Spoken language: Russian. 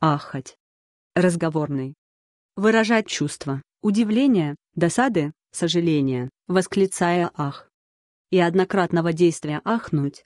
ахать. Разговорный. Выражать чувства, удивления, досады, сожаления, восклицая «ах». И однократного действия «ахнуть»